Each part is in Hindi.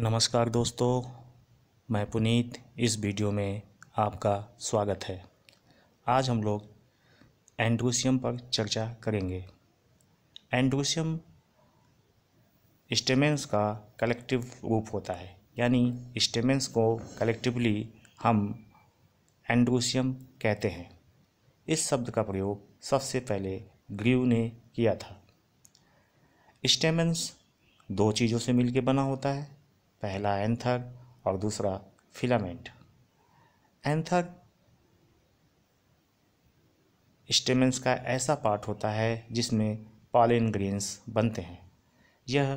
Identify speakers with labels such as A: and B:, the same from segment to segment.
A: नमस्कार दोस्तों मैं पुनीत इस वीडियो में आपका स्वागत है आज हम लोग एंड्रूसियम पर चर्चा करेंगे एंड्रोशियम स्टेमेंस का कलेक्टिव रूप होता है यानी स्टेमेंस को कलेक्टिवली हम एंड्रूसियम कहते हैं इस शब्द का प्रयोग सबसे पहले ग्रीव ने किया था स्टेमेंस दो चीज़ों से मिलकर बना होता है पहला एंथर और दूसरा फिलामेंट एंथर स्टेमेंस का ऐसा पार्ट होता है जिसमें पॉलिन ग्रेन्स बनते हैं यह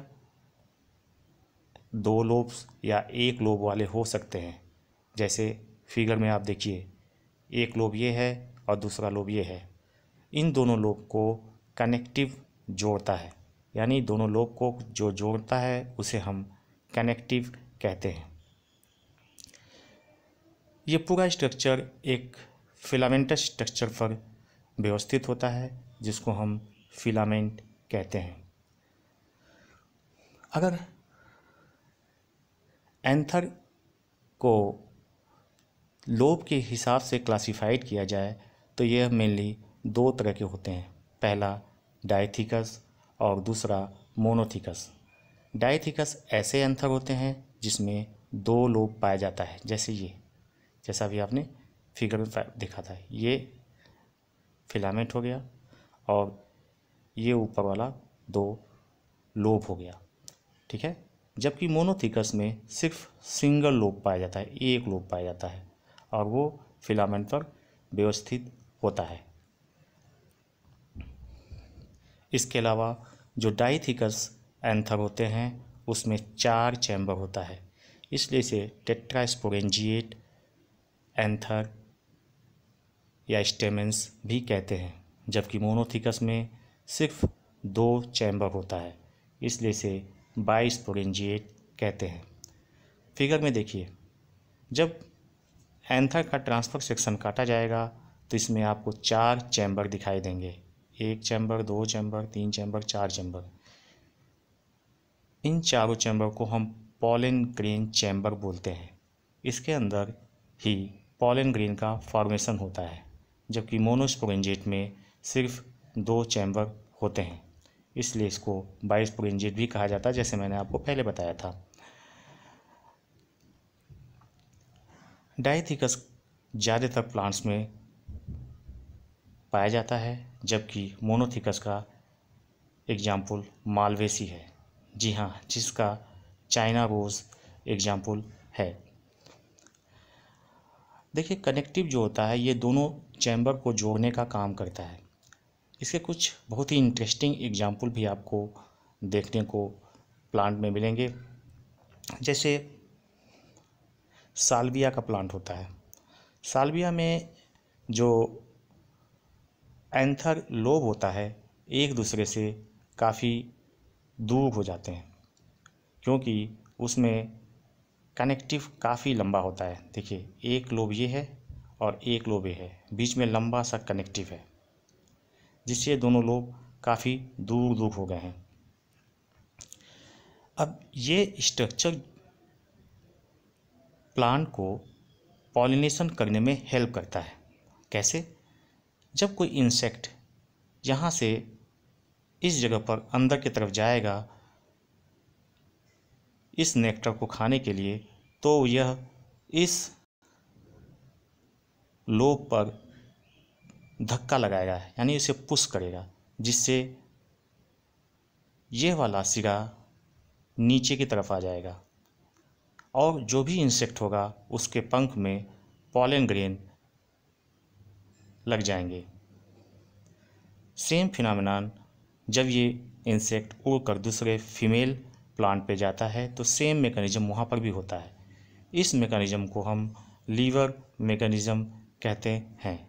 A: दो लोब्स या एक लोब वाले हो सकते हैं जैसे फिगर में आप देखिए एक लोब ये है और दूसरा लोब ये है इन दोनों लोब को कनेक्टिव जोड़ता है यानी दोनों लोब को जो जोड़ता है उसे हम कनेक्टिव कहते हैं ये पूरा स्ट्रक्चर एक फिलामेंटस स्ट्रक्चर पर व्यवस्थित होता है जिसको हम फिलामेंट कहते हैं अगर एंथर को लोब के हिसाब से क्लासिफाइड किया जाए तो यह मेनली दो तरह के होते हैं पहला डायथिकस और दूसरा मोनोथिकस डाइथिकस ऐसे अंतर होते हैं जिसमें दो लोब पाया जाता है जैसे ये जैसा अभी आपने फिगर में देखा था ये फिलामेंट हो गया और ये ऊपर वाला दो लोब हो गया ठीक है जबकि मोनोथिकस में सिर्फ सिंगल लोब पाया जाता है एक लोब पाया जाता है और वो फिलामेंट पर व्यवस्थित होता है इसके अलावा जो डाइथिकस एंथर होते हैं उसमें चार चैम्बर होता है इसलिए इसे टेट्रास्पोरेंजिएट एंथर या स्टेमेंस भी कहते हैं जबकि मोनोथिकस में सिर्फ दो चैम्बर होता है इसलिए इसे बाइस्पोरेंजिएट कहते हैं फिगर में देखिए जब एंथर का ट्रांसफर सेक्शन काटा जाएगा तो इसमें आपको चार चैम्बर दिखाई देंगे एक चैम्बर दो चैम्बर तीन चैम्बर चार चैम्बर इन चारों चैम्बर को हम पॉलिन ग्रीन चैम्बर बोलते हैं इसके अंदर ही पॉलिन ग्रीन का फॉर्मेशन होता है जबकि मोनोस्पोरेंजेट में सिर्फ दो चैम्बर होते हैं इसलिए इसको बाइस्पोरेंजेट भी कहा जाता है जैसे मैंने आपको पहले बताया था डाइथिकस ज़्यादातर प्लांट्स में पाया जाता है जबकि मोनोथिकस का एग्जाम्पल मालवेसी है जी हाँ जिसका चाइना रोज़ एग्जाम्पल है देखिए कनेक्टिव जो होता है ये दोनों चैम्बर को जोड़ने का काम करता है इसके कुछ बहुत ही इंटरेस्टिंग एग्जाम्पल भी आपको देखने को प्लांट में मिलेंगे जैसे सालविया का प्लांट होता है सालविया में जो एंथर लोब होता है एक दूसरे से काफ़ी दूर हो जाते हैं क्योंकि उसमें कनेक्टिव काफ़ी लंबा होता है देखिए एक लोब ये है और एक लोब ये है बीच में लंबा सा कनेक्टिव है जिससे दोनों लोब काफ़ी दूर दूर हो गए हैं अब ये स्ट्रक्चर प्लांट को पॉलिनेशन करने में हेल्प करता है कैसे जब कोई इंसेक्ट यहाँ से इस जगह पर अंदर की तरफ जाएगा इस नेक्टर को खाने के लिए तो यह इस लोब पर धक्का लगाएगा यानी इसे पुश करेगा जिससे यह वाला सिरा नीचे की तरफ आ जाएगा और जो भी इंसेक्ट होगा उसके पंख में पॉलन ग्रेन लग जाएंगे सेम फिनमिनान जब ये इंसेक्ट उड़कर दूसरे फीमेल प्लांट पे जाता है तो सेम मेकनिज़म वहाँ पर भी होता है इस मेकनिज़म को हम लीवर मेकनिज़म कहते हैं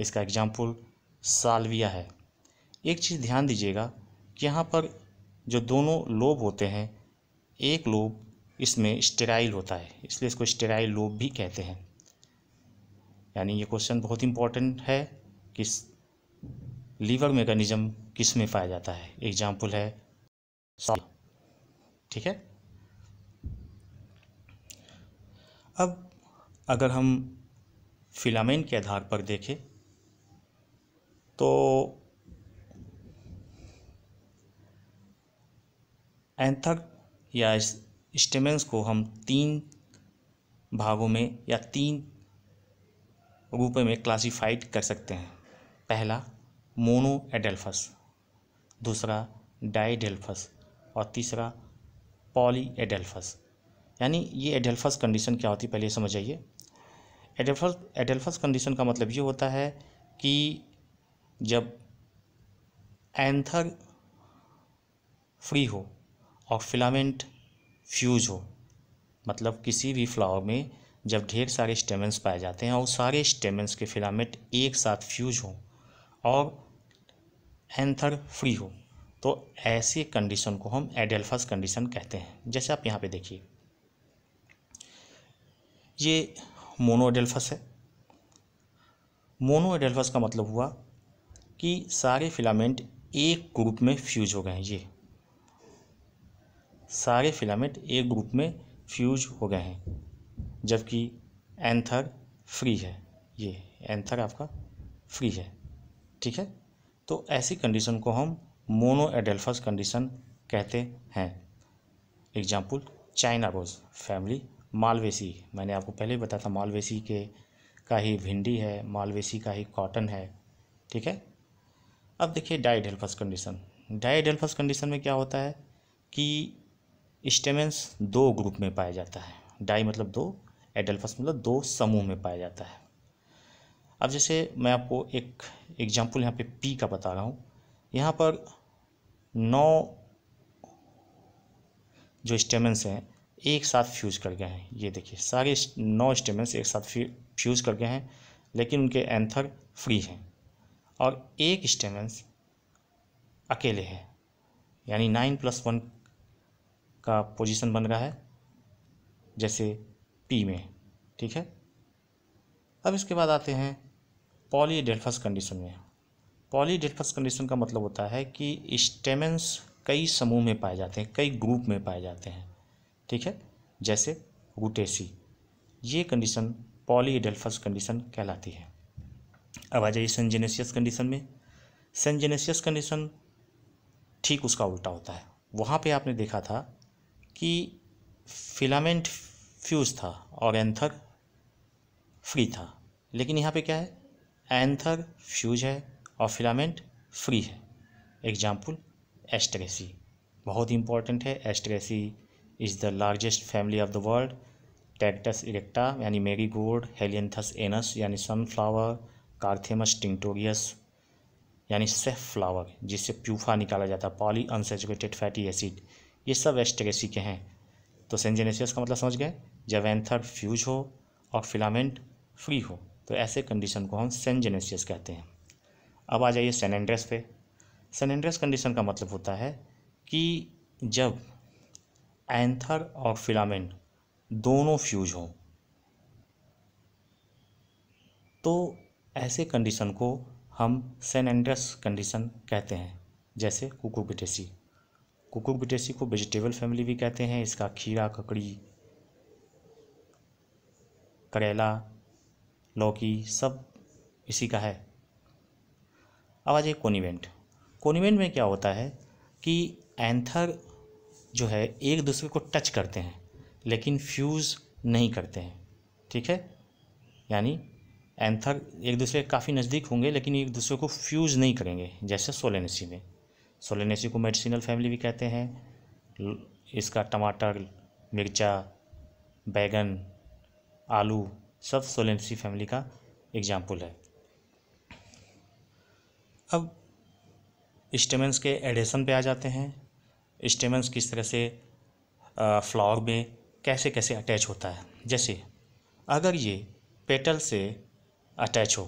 A: इसका एग्जाम्पल सालविया है एक चीज़ ध्यान दीजिएगा कि यहाँ पर जो दोनों लोब होते हैं एक लोब इसमें स्टेराइल होता है इसलिए इसको स्टेराइल लोब भी कहते हैं यानी ये क्वेश्चन बहुत इम्पॉर्टेंट है कि लीवर मेकानिज़म किस में पाया जाता है एग्जाम्पल है ठीक है अब अगर हम फिलामेंट के आधार पर देखें तो एंथर या स्टेमेंस को हम तीन भागों में या तीन रूप में क्लासिफाइड कर सकते हैं पहला मोनो एडेल्फस दूसरा डाईडेल्फस और तीसरा पॉली एडेल्फस यानी ये एडेल्फस कंडीशन क्या होती है पहले समझ आइए एडेल्फस एडेल्फस कंडीशन का मतलब ये होता है कि जब एंथर फ्री हो और फिलामेंट फ्यूज हो मतलब किसी भी फ्लावर में जब ढेर सारे स्टेमेंस पाए जाते हैं और सारे स्टेमेंस के फिलामेंट एक साथ फ्यूज हों और एंथर फ्री हो तो ऐसी कंडीशन को हम एडेल्फस कंडीशन कहते हैं जैसे आप यहाँ पे देखिए ये मोनो एडेल्फस है मोनो एडेल्फस का मतलब हुआ कि सारे फिलामेंट एक ग्रुप में फ्यूज हो गए हैं ये सारे फिलामेंट एक ग्रुप में फ्यूज हो गए हैं जबकि एंथर फ्री है ये एंथर आपका फ्री है ठीक है तो ऐसी कंडीशन को हम मोनो एडेल्फस कंडीशन कहते हैं example China rose family Malvaceae मैंने आपको पहले ही बताया था मालवेसी के का ही भिंडी है मालवेसी का ही कॉटन है ठीक है अब देखिए डाइडेल्फस कंडीशन डाइडेल्फस कंडीशन में क्या होता है कि स्टेमेंस दो ग्रुप में पाया जाता है डाई मतलब दो एडेल्फस मतलब दो समूह में पाया जाता है अब जैसे मैं आपको एक एग्जाम्पल यहाँ पे पी का बता रहा हूँ यहाँ पर नौ जो स्टेमेंस हैं एक साथ फ्यूज कर गए हैं ये देखिए सारे नौ स्टेमेंस एक साथ फ्यूज कर गए हैं लेकिन उनके एंथर फ्री हैं और एक स्टेमेंस अकेले है यानी नाइन प्लस वन का पोजीशन बन रहा है जैसे पी में ठीक है अब इसके बाद आते हैं पॉलीडेल्फस कंडीशन में पॉलीडेल्फस कंडीशन का मतलब होता है कि स्टेमेंस कई समूह में पाए जाते हैं कई ग्रुप में पाए जाते हैं ठीक है जैसे रूटेसी ये कंडीशन पॉलीडेल्फस कंडीशन कहलाती है अब आ जाइए सेंजेनेसियस कंडीशन में सेंजेनेसियस कंडीशन ठीक उसका उल्टा होता है वहाँ पे आपने देखा था कि फिलामेंट फ्यूज था और एंथर फ्री था लेकिन यहाँ पे क्या है एंथर फ्यूज है और फिलामेंट फ्री है एग्जाम्पल एस्ट्रेसी बहुत इंपॉर्टेंट है Asteraceae is the largest family of the world Tagetes erecta यानी मेरी गोल्ड हेलियंथस एनस यानी सनफ्लावर कार्थेमस टिंटोरियस यानी सेफ फ्लावर जिससे प्यूफा निकाला जाता है पॉली अनसेचुरेटेड फैटी एसिड ये सब एस्ट्रेसी के हैं तो सेंजेनेसियस का मतलब समझ गए जब एंथर फ्यूज हो और फिलामेंट फ्री हो तो ऐसे कंडीशन को हम सेंट जेनेसियस कहते हैं अब आ जाइए सेन एंड्रेस पे सेन एंड्रेस कंडीशन का मतलब होता है कि जब एंथर और फिलामेंट दोनों फ्यूज हों तो ऐसे कंडीशन को हम सेन एंड्रेस कंडीशन कहते हैं जैसे कुकुबिटेसी बिटेसी को वेजिटेबल फैमिली भी कहते हैं इसका खीरा ककड़ी करेला लौकी सब इसी का है अब आ जाए कोनिवेंट कोनिवेंट में क्या होता है कि एंथर जो है एक दूसरे को टच करते हैं लेकिन फ्यूज़ नहीं करते हैं ठीक है यानी एंथर एक दूसरे के काफ़ी नज़दीक होंगे लेकिन एक दूसरे को फ्यूज़ नहीं करेंगे जैसे सोलेनेसी में सोलेनेसी को मेडिसिनल फैमिली भी कहते हैं इसका टमाटर मिर्चा बैगन आलू सब सोलेंसी फैमिली का एग्जाम्पल है अब स्टेमेंस के एडेशन पे आ जाते हैं स्टेमेंस किस तरह से फ्लावर में कैसे कैसे अटैच होता है जैसे अगर ये पेटल से अटैच हो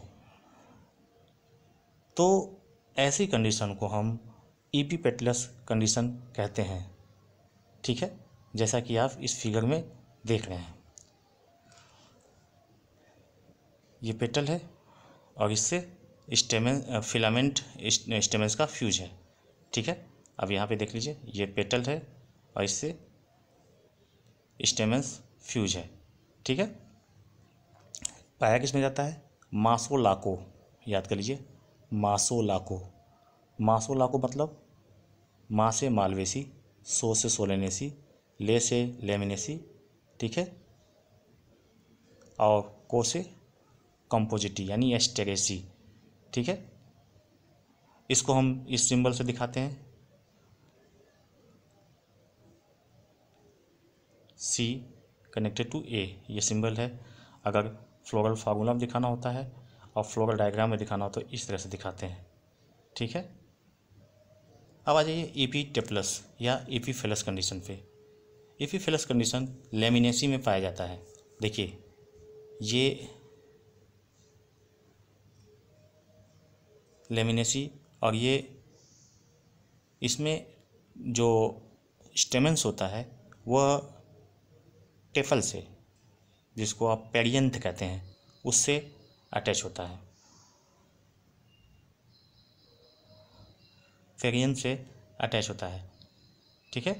A: तो ऐसी कंडीशन को हम ई पी पेटलस कंडीशन कहते हैं ठीक है जैसा कि आप इस फिगर में देख रहे हैं ये पेटल है और इससे स्टेमें फिलामेंट स्टेमेंस का फ्यूज है ठीक है अब यहाँ पे देख लीजिए ये पेटल है और इससे स्टेमेंस फ्यूज है ठीक है पाया किसमें जाता है मासो लाको याद कर लीजिए मासो लाको मासो लाको मतलब माँ से मालवेसी सो से सोलेनेसी ले से लेमिनेसी ठीक है और को से कंपोजिटी यानी एस्टेरेसी ठीक है इसको हम इस सिंबल से दिखाते हैं सी कनेक्टेड टू ए ये सिंबल है अगर फ्लोरल फार्मूला में दिखाना होता है और फ्लोरल डायग्राम में दिखाना होता तो है इस तरह से दिखाते हैं ठीक है अब आ जाइए ई पी टेप्लस या ई पी फेलस कंडीशन पे ई पी फेलस कंडीशन लेमिनेसी में पाया जाता है देखिए ये लेमिनेसी और ये इसमें जो स्टेमेंस होता है वह टेफल से जिसको आप पेडियंथ कहते हैं उससे अटैच होता है फेरियन से अटैच होता है ठीक है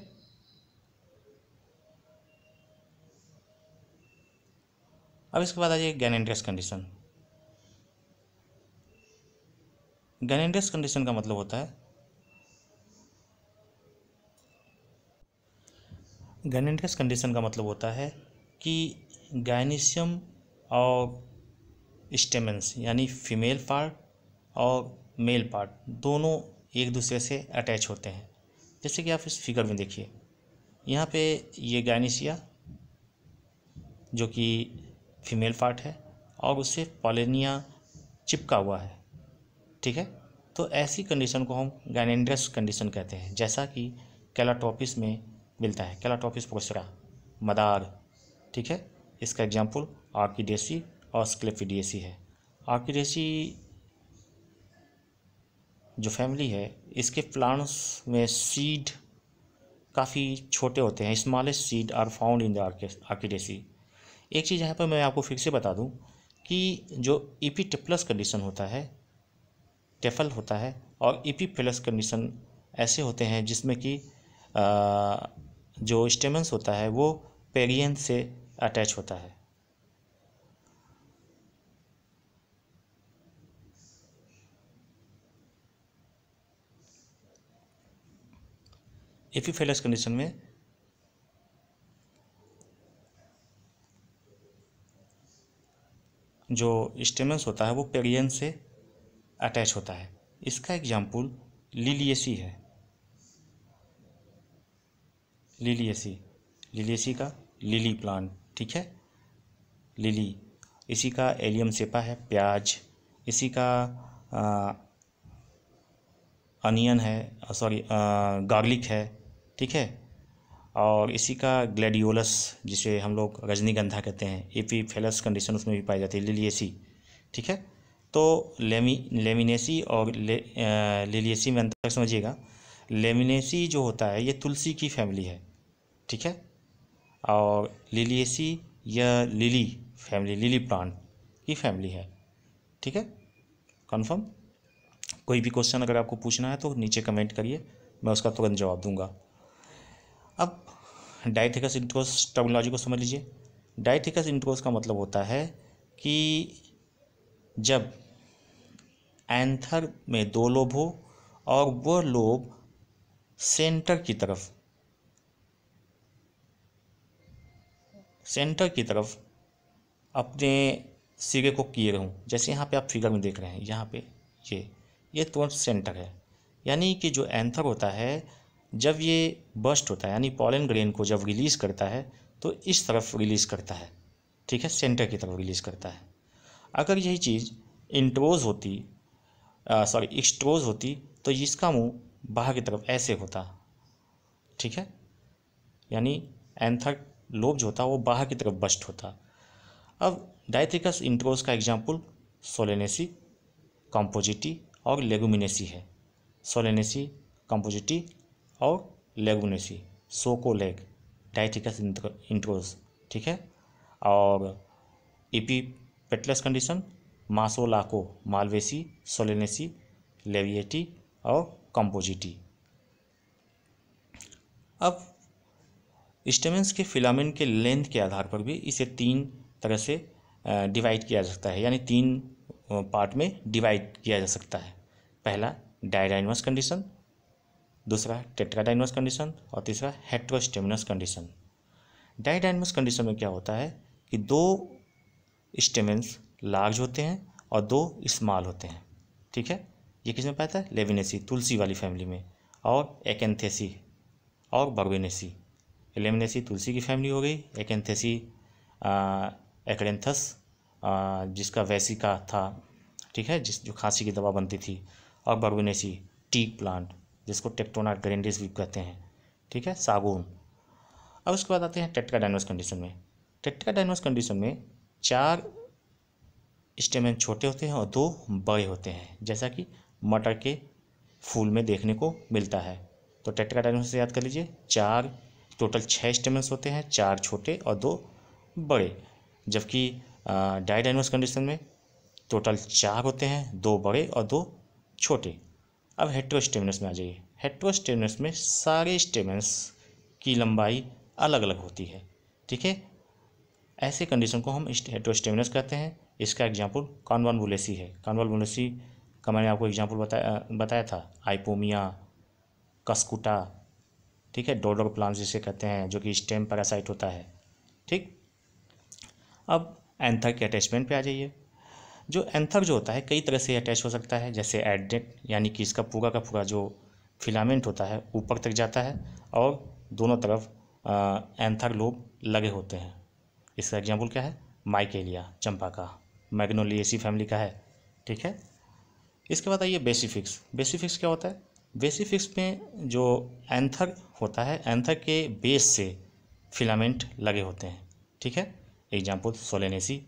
A: अब इसके बाद आ जाइए गैनेंड्रस कंडीशन गैनेडियस कंडीशन का मतलब होता है गैनेडियस कंडीशन का मतलब होता है कि गायनीशियम और स्टेमेंस यानी फीमेल पार्ट और मेल पार्ट दोनों एक दूसरे से अटैच होते हैं जैसे कि आप इस फिगर में देखिए यहाँ पे ये गायनीशिया जो कि फीमेल पार्ट है और उससे पॉलेनिया चिपका हुआ है ठीक है तो ऐसी कंडीशन को हम गाइनेंड्रस कंडीशन कहते हैं जैसा कि कैलाटोपिस में मिलता है कैलाटोपिस पोसरा मदार ठीक है इसका एग्जाम्पल आर्किडेसी और स्क्लेफिडेसी है आर्किडेसी जो फैमिली है इसके प्लांट्स में सीड काफ़ी छोटे होते हैं smallest seed are found in the Orchidaceae एक चीज़ यहाँ पर मैं आपको फिर से बता दूँ कि जो ईपी टिप्लस कंडीशन होता है टेफल होता है और ई प्लस कंडीशन ऐसे होते हैं जिसमें कि जो स्टेमेंस होता है वो पेरियन से अटैच होता है एपीफेलस e कंडीशन में जो स्टेमेंस होता है वो पेरियन से अटैच होता है इसका एग्जाम्पल लिलियसी है लिलियसी लिलियसी का लिली प्लांट ठीक है लिली इसी का एलियम सेपा है प्याज इसी का अनियन है सॉरी गार्लिक है ठीक है और इसी का ग्लेडियोलस जिसे हम लोग रजनीगंधा कहते हैं एपी फेलस कंडीशन उसमें भी पाई जाती है लिलियसी ठीक है तो लेमी लेमिनेसी और ले, आ, लिलियसी में अंतर समझिएगा लेमिनेसी जो होता है ये तुलसी की फैमिली है ठीक है और लिलियसी यह लिली फैमिली लिली प्लांट की फैमिली है ठीक है कंफर्म कोई भी क्वेश्चन अगर आपको पूछना है तो नीचे कमेंट करिए मैं उसका तुरंत जवाब दूंगा अब डाइथिकस इंट्रोस टर्मोलॉजी को समझ लीजिए डाइथिकस इंट्रोस का मतलब होता है कि जब एंथर में दो लोब हो और वह लोब सेंटर की तरफ सेंटर की तरफ अपने सिरे को किए रहूँ जैसे यहाँ पे आप फिगर में देख रहे हैं यहाँ पे ये ये तुरंत सेंटर है यानी कि जो एंथर होता है जब ये बस्ट होता है यानी पॉलन ग्रेन को जब रिलीज़ करता है तो इस तरफ रिलीज़ करता है ठीक है सेंटर की तरफ रिलीज़ करता है अगर यही चीज़ इंट्रोज होती सॉरी एक्सट्रोज होती तो इसका मुंह बाहर की तरफ ऐसे होता ठीक है यानी एंथर लोब जो होता वो बाहर की तरफ बस्ट होता अब डायथिकस इंट्रोज का एग्जाम्पल सोलेनेसी कॉम्पोजिटी और लेगुमिनेसी है सोलेनेसी कॉम्पोजिटी और लेगुनेसी सोकोलेग डायथिकस इंट्रोज ठीक है और ईपी पेटलेस कंडीशन मासोलाको मालवेसी सोलेनेसी लेविएटी और कंपोजिटी अब स्टेमेंस के फिलामेंट के लेंथ के आधार पर भी इसे तीन तरह से डिवाइड किया जा सकता है यानी तीन पार्ट में डिवाइड किया जा सकता है पहला डायडाइनमस कंडीशन दूसरा टेट्राडाइनमस कंडीशन और तीसरा हेट्रोस्टेमिनस कंडीशन डायडाइनमस कंडीशन में क्या होता है कि दो स्टेमेंस लार्ज होते हैं और दो स्मॉल होते हैं ठीक है ये किस में पाया है लेविनेसी तुलसी वाली फैमिली में और एकेंथेसी और बर्बेनेसी लेविनेसी तुलसी की फैमिली हो गई एकेंथेसी एकडेंथस जिसका वैसिका था ठीक है जिस जो खांसी की दवा बनती थी और बर्बेनेसी टीक प्लांट जिसको टेक्टोना ग्रेंडिस भी कहते हैं ठीक है साबुन अब उसके बाद आते हैं टेटका डाइनवर्स कंडीशन में टेटका डाइनवर्स कंडीशन में चार स्टेमेन छोटे होते हैं और दो बड़े होते हैं जैसा कि मटर के फूल में देखने को मिलता है तो टेट्राडाइनोस से याद कर लीजिए चार टोटल छः स्टेमेंस होते हैं चार छोटे और दो बड़े जबकि डाइडाइनोस कंडीशन में टोटल चार होते हैं दो बड़े और दो छोटे अब हेट्रोस्टेमिनस में आ जाइए हेट्रोस्टेमिनस में सारे स्टेमन्स की लंबाई अलग अलग होती है ठीक है ऐसे कंडीशन को हम हेट्रोस्टेमिनस कहते हैं इसका एग्जाम्पल बुलेसी है बुलेसी का मैंने आपको एग्जाम्पल बताया बताया था आइपोमिया कस्कुटा ठीक है डोडर प्लांट जिसे कहते हैं जो कि स्टेम पैरासाइट होता है ठीक अब एंथर के अटैचमेंट पे आ जाइए जो एंथर जो होता है कई तरह से अटैच हो सकता है जैसे एडेट यानी कि इसका पूरा का पूरा जो फिलामेंट होता है ऊपर तक जाता है और दोनों तरफ एंथर लोब लगे होते हैं इसका एग्जाम्पल क्या है माइकेलिया चंपा का मैग्नोलिएसी फैमिली का है ठीक है इसके बाद आइए बेसिफिक्स बेसिफिक्स क्या होता है बेसिफिक्स में जो एंथर होता है एंथर के बेस से फिलामेंट लगे होते हैं ठीक है एग्जाम्पल सोलेनेसी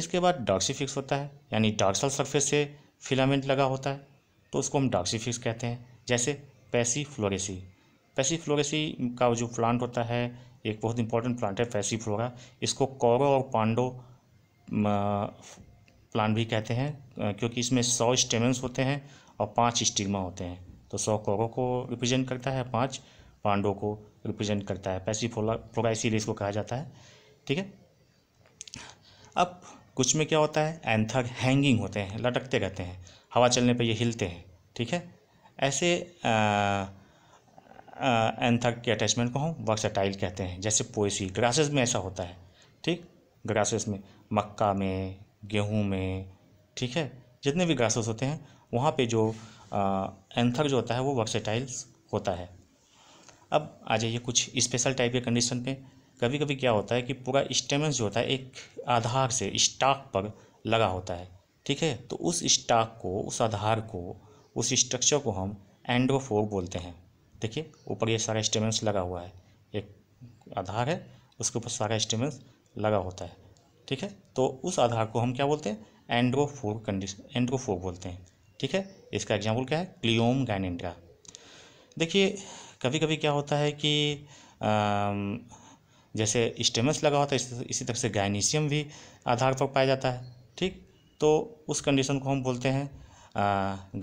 A: इसके बाद डॉक्सीफिक्स होता है यानी डॉक्सल सरफेस से फिलामेंट लगा होता है तो उसको हम डॉक्सीफिक्स कहते हैं जैसे पैसी फ्लोरेसी पैसी फ्लोरेसी का जो प्लांट होता है एक बहुत इंपॉर्टेंट प्लांट है पैसी फ्लोरा इसको कौरो और पांडो प्लान भी कहते हैं क्योंकि इसमें सौ स्टेमेंस होते हैं और पाँच स्टिग्मा होते हैं तो सौ कौरों को रिप्रेजेंट करता है पाँच पांडों को रिप्रेजेंट करता है फोला फोला इसीलिए इसको कहा जाता है ठीक है अब कुछ में क्या होता है एंथर हैंगिंग होते हैं लटकते रहते हैं हवा चलने पर ये हिलते हैं ठीक है ऐसे एंथक एंथर के अटैचमेंट को हम वर्सटाइल कहते हैं जैसे पोएसी ग्रासेस में ऐसा होता है ठीक ग्रासेस में मक्का में गेहूँ में ठीक है जितने भी ग्रासेस होते हैं वहाँ पे जो एंथर जो होता है वो वर्सेटाइल्स होता है अब आ जाइए कुछ स्पेशल टाइप के कंडीशन पे कभी कभी क्या होता है कि पूरा स्टेमेंस जो होता है एक आधार से स्टाक पर लगा होता है ठीक है तो उस स्टाक को उस आधार को उस स्ट्रक्चर को हम एंड्रोफोर बोलते हैं देखिए ऊपर ये सारा स्टेमेंस लगा हुआ है एक आधार है उसके ऊपर सारा स्टेमेंस लगा होता है ठीक है तो उस आधार को हम क्या बोलते हैं एंड्रोफोर कंडीशन एंड्रोफोर बोलते हैं ठीक है इसका एग्जाम्पल क्या है क्लियोम गाइनिंड्रा देखिए कभी कभी क्या होता है कि आ, जैसे स्टेमस लगा होता है इसी तरह से गाइनीशियम भी आधार पर पाया जाता है ठीक तो उस कंडीशन को हम बोलते हैं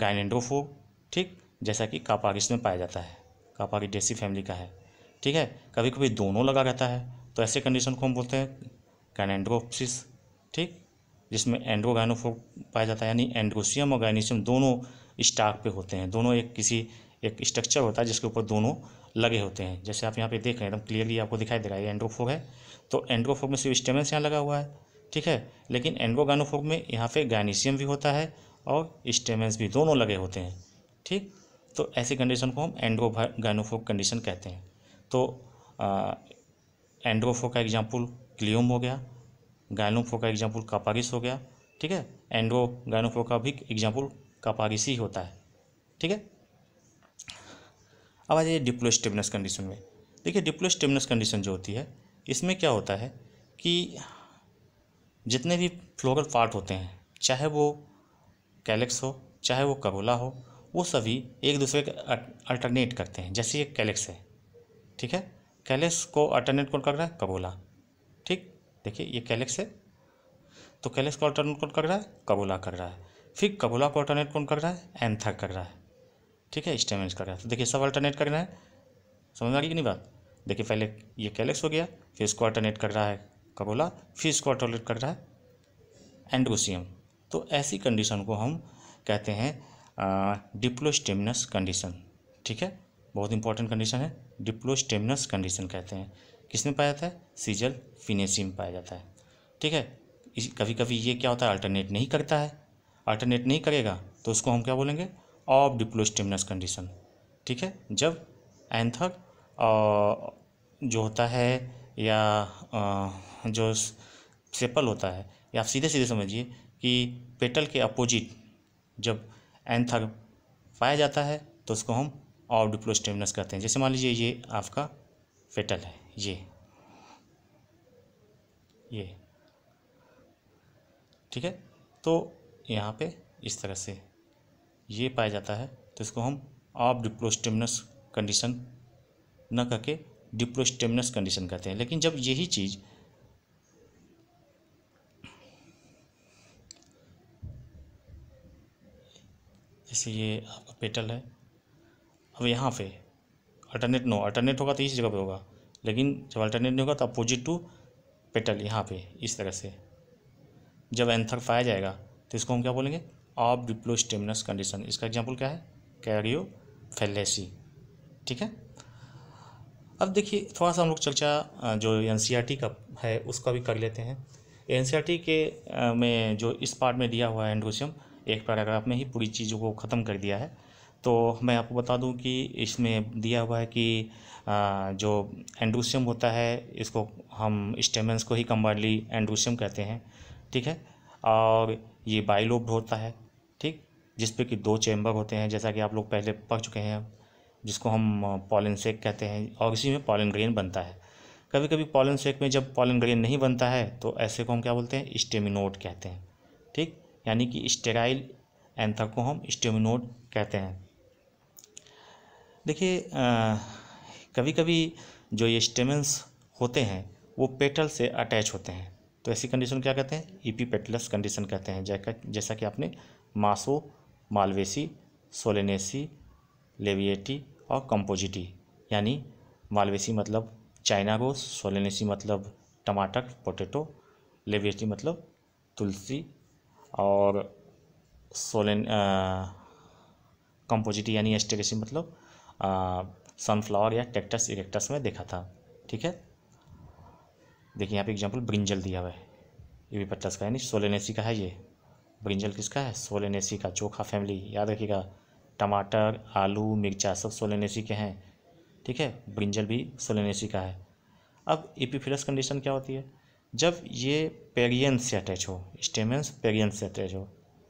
A: गाइनेंड्रोफोब ठीक जैसा कि कापारिस में पाया जाता है कापारिडेसी फैमिली का है ठीक है कभी कभी दोनों लगा रहता है तो ऐसे कंडीशन को हम बोलते हैं कैनेंड्रोप्सिस ठीक जिसमें एंड्रोगाइनोफोर पाया जाता है यानी एंड्रोसियम और गाइनीशियम दोनों स्टाक पे होते हैं दोनों एक किसी एक स्ट्रक्चर होता है जिसके ऊपर दोनों लगे होते हैं जैसे आप यहाँ पे देख रहे हैं एकदम क्लियरली आपको दिखाई दे रहा है ये एंड्रोफोर है तो एंड्रोफोक में सिर्फ स्टेमेंस यहाँ लगा हुआ है ठीक है लेकिन एंड्रोगाइनोफोर में यहाँ पे गाइनीशियम भी होता है और स्टेमेंस भी दोनों लगे होते हैं ठीक तो ऐसी कंडीशन को हम एंड्रोगाइनोफोर कंडीशन कहते हैं तो एंड्रोफोर का एग्जाम्पल क्लियोम हो गया गायनोफो का एग्जाम्पल कापारिस हो गया ठीक है एंड्रो गायनोफो का भी एग्जाम्पल कापारिस ही होता है ठीक है अब आ जाइए डिप्लोस्टेबनस कंडीशन में देखिए डिप्लोस्टेबनस कंडीशन जो होती है इसमें क्या होता है कि जितने भी फ्लोरल पार्ट होते हैं चाहे वो कैलेक्स हो चाहे वो करोला हो वो सभी एक दूसरे के अल्टरनेट करते हैं जैसे ये कैलेक्स है ठीक है कैलेक्स को अल्टरनेट कौन कर रहा है कबोला देखिए ये कैलेक्स है तो कैलेक्स का ऑल्टरनेट कौन कर रहा है कबूला कर रहा है फिर कबूला को ऑल्टरनेट कौन कर रहा है एंथर कर रहा है ठीक है स्टेमेंस कर रहा है तो देखिए सब अल्टरनेट कर रहे है समझ में आ गई नहीं बात देखिए पहले ये कैलेक्स हो गया फिर इसको ऑल्टरनेट कर रहा है कबूला फिर इसको ऑल्टरनेट कर रहा है एंडगोसियम तो ऐसी कंडीशन को हम कहते हैं डिप्लोस्टेमिनस कंडीशन ठीक है बहुत इंपॉर्टेंट कंडीशन है डिप्लोस्टेमिनस कंडीशन कहते हैं किस में पाया जाता है सीजल फिनेसी में पाया जाता है ठीक है इस कभी कभी ये क्या होता है अल्टरनेट नहीं करता है अल्टरनेट नहीं करेगा तो उसको हम क्या बोलेंगे ऑफ डिप्लोस्टिमिनस कंडीशन ठीक है जब एंथर जो होता है या जो सेपल होता है या आप सीधे सीधे समझिए कि पेटल के अपोजिट जब एंथर पाया जाता है तो उसको हम ऑफ डिप्लोस्टेमनस कहते हैं जैसे मान लीजिए ये आपका फेटल है ये ये ठीक है तो यहाँ पे इस तरह से ये पाया जाता है तो इसको हम ऑफ डिप्लोस्टेमिनस कंडीशन न कह के डिप्लोस्टेमिनस कंडीशन कहते हैं लेकिन जब यही चीज़ जैसे ये आपका पेटल है अब यहाँ पे अल्टरनेट नो अल्टरनेट होगा तो इस जगह पे होगा लेकिन जब अल्टरनेट नहीं होगा तो अपोजिट टू पेटल यहाँ पे इस तरह से जब एंथर पाया जाएगा तो इसको हम क्या बोलेंगे ऑफ स्टेमिनस कंडीशन इसका एग्जाम्पल क्या है कैरियो फेलेसी ठीक है अब देखिए थोड़ा सा हम लोग चर्चा जो एन e का है उसका भी कर लेते हैं एन e के में जो इस पार्ट में दिया हुआ है एंडोशियम एक पैराग्राफ में ही पूरी चीज़ों को ख़त्म कर दिया है तो मैं आपको बता दूं कि इसमें दिया हुआ है कि जो एंड्रूसियम होता है इसको हम स्टेमेंस को ही कम्बाइनली एंड्रूसियम कहते हैं ठीक है और ये बाइलोब्ड होता है ठीक जिस पर कि दो चैम्बर होते हैं जैसा कि आप लोग पहले पढ़ चुके हैं जिसको हम पॉलन सेक कहते हैं और इसी में पॉलन ग्रेन बनता है कभी कभी पॉलन सेक में जब पॉलन ग्रेन नहीं बनता है तो ऐसे को हम क्या बोलते हैं स्टेमिनोट कहते हैं ठीक यानी कि स्टेराइल एंथर को हम स्टेमिनोट कहते हैं देखिए कभी कभी जो ये स्टेमेंस होते हैं वो पेटल से अटैच होते हैं तो ऐसी कंडीशन क्या कहते हैं ईपी पेटलस कंडीशन कहते हैं जैसा जैसा कि आपने मासो मालवेसी सोलेनेसी लेविएटी और कंपोजिटी यानी मालवेसी मतलब चाइना गोस सोलेनेसी मतलब टमाटर पोटैटो लेविएटी मतलब तुलसी और सोलेन कंपोजिटी यानी एस्टेगेसी मतलब सनफ्लावर या कैक्टस इरेक्टस में देखा था ठीक है देखिए यहाँ पे एग्जांपल ब्रिंजल दिया हुआ है ये भी पट्टस का यानी सोलेनेसी का है ये ब्रिंजल किसका है सोलेनेसी का चोखा फैमिली याद रखिएगा टमाटर आलू मिर्चा सब सोलेनेसी के हैं ठीक है ब्रिंजल भी सोलेनेसी का है अब एपीफिलस कंडीशन क्या होती है जब ये पेरियंस से अटैच हो स्टेमेंस पेरियंस से अटैच हो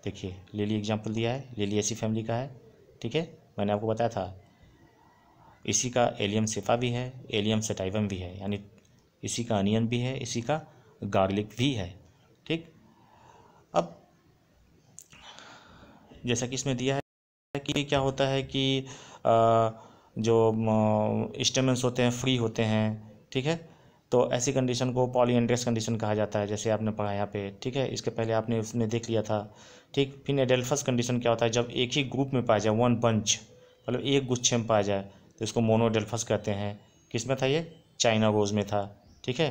A: देखिए लिली एग्जाम्पल दिया है लिली ऐसी फैमिली का है ठीक है मैंने आपको बताया था इसी का एलियम सिफा भी है एलियम सेटाइवम भी है यानी इसी का अनियन भी है इसी का गार्लिक भी है ठीक अब जैसा कि इसमें दिया है कि क्या होता है कि आ, जो स्टेमेंट्स होते हैं फ्री होते हैं ठीक है तो ऐसी कंडीशन को एंड्रेस कंडीशन कहा जाता है जैसे आपने पढ़ा यहाँ पे ठीक है इसके पहले आपने उसमें देख लिया था ठीक फिर एडेल्फस कंडीशन क्या होता है जब एक ही ग्रुप में पाया जाए वन बंच मतलब एक गुच्छे में पाया जाए तो इसको मोनोडेल्फस कहते हैं किस में था ये चाइना गोज में था ठीक है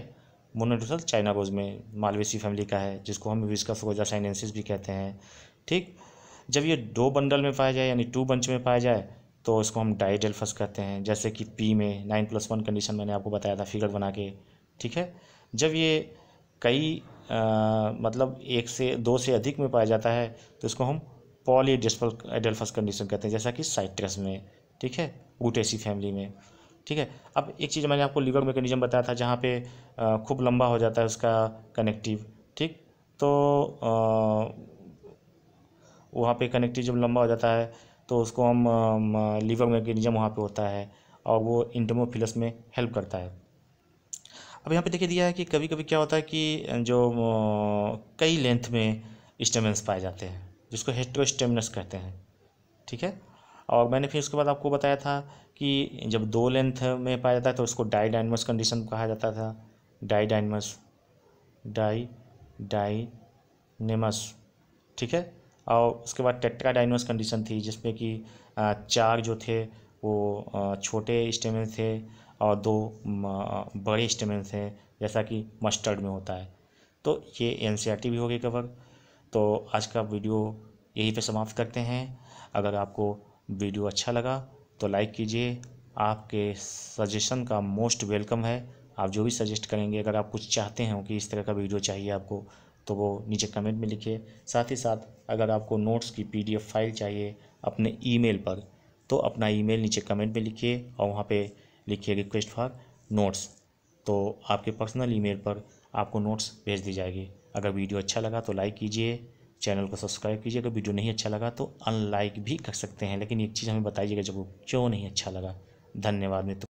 A: मोनोडेल्फस चाइना गोज में मालवेसी फैमिली का है जिसको हम विस्का रोजा साइनेंसिस भी कहते हैं ठीक जब ये दो बंडल में पाया जाए यानी टू बंच में पाया जाए तो इसको हम डाइडेल्फस कहते हैं जैसे कि पी में नाइन प्लस वन कंडीशन मैंने आपको बताया था फिगर बना के ठीक है जब ये कई आ, मतलब एक से दो से अधिक में पाया जाता है तो इसको हम पॉली एडल्फस कंडीशन कहते हैं जैसा कि साइट्रस में ठीक है गुटेसी फैमिली में ठीक है अब एक चीज़ मैंने आपको लीवर मैकेनिज्म बताया था जहाँ पे खूब लंबा हो जाता है उसका कनेक्टिव ठीक तो वहाँ पे कनेक्टिव जब लंबा हो जाता है तो उसको हम लीवर मैकेनिज्म वहाँ पे होता है और वो इंटमोफिलस में हेल्प करता है अब यहाँ पे देखिए दिया है कि कभी कभी क्या होता है कि जो कई लेंथ में स्टेमेंस पाए जाते हैं जिसको हेट्रोस्टेमनस कहते हैं ठीक है और मैंने फिर उसके बाद आपको बताया था कि जब दो लेंथ में पाया जाता है तो उसको डाई डाइनमस कंडीशन कहा जाता था didynamous di didynamous ठीक है और उसके बाद टेट्रा डाइनमस कंडीशन थी जिसमें कि चार जो थे वो छोटे स्टेमेन थे और दो बड़े स्टेमेन थे जैसा कि मस्टर्ड में होता है तो ये एन e भी होगी कवर तो आज का वीडियो यहीं पे समाप्त करते हैं अगर आपको वीडियो अच्छा लगा तो लाइक कीजिए आपके सजेशन का मोस्ट वेलकम है आप जो भी सजेस्ट करेंगे अगर आप कुछ चाहते हैं कि इस तरह का वीडियो चाहिए आपको तो वो नीचे कमेंट में लिखिए साथ ही साथ अगर आपको नोट्स की पीडीएफ फाइल चाहिए अपने ईमेल पर तो अपना ईमेल नीचे कमेंट में लिखिए और वहाँ पे लिखिए रिक्वेस्ट फॉर नोट्स तो आपके पर्सनल ईमेल पर आपको नोट्स भेज दी जाएगी अगर वीडियो अच्छा लगा तो लाइक कीजिए चैनल को सब्सक्राइब कीजिए अगर वीडियो नहीं अच्छा लगा तो अनलाइक भी कर सकते हैं लेकिन एक चीज़ हमें बताइएगा जब वो क्यों नहीं अच्छा लगा धन्यवाद मित्रों